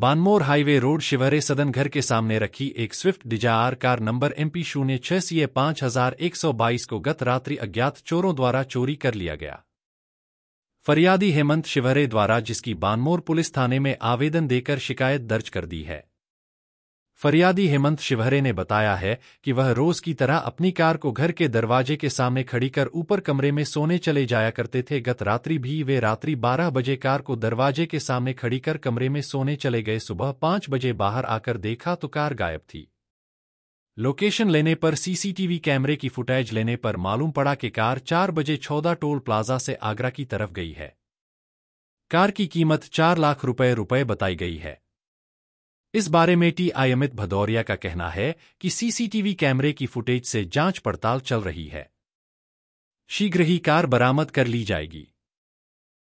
Banmore highway road Shivhare सदन घर के सामने रखी एक swift dzire car number M P शून्य छह सी ए हजार एक सौ बाईस को गत रात्रि अज्ञात चोरों द्वारा चोरी कर लिया गया फरियादी हेमंत शिवहरे द्वारा जिसकी बानमोर पुलिस थाने में आवेदन देकर शिकायत दर्ज कर दी है फरियादी हेमंत शिवहरे ने बताया है कि वह रोज की तरह अपनी कार को घर के दरवाजे के सामने खड़ी कर ऊपर कमरे में सोने चले जाया करते थे गत रात्रि भी वे रात्रि 12 बजे कार को दरवाजे के सामने खड़ी कर कमरे में सोने चले गए सुबह 5 बजे बाहर आकर देखा तो कार गायब थी लोकेशन लेने पर सीसीटीवी कैमरे की फुटेज लेने पर मालूम पड़ा कि कार चार बजे चौदह टोल प्लाजा से आगरा की तरफ गई है कार की कीमत चार लाख रुपये रुपये बताई गई है इस बारे में टी आई अमित भदौरिया का कहना है कि सीसीटीवी कैमरे की फुटेज से जांच पड़ताल चल रही है शीघ्र ही कार बरामद कर ली जाएगी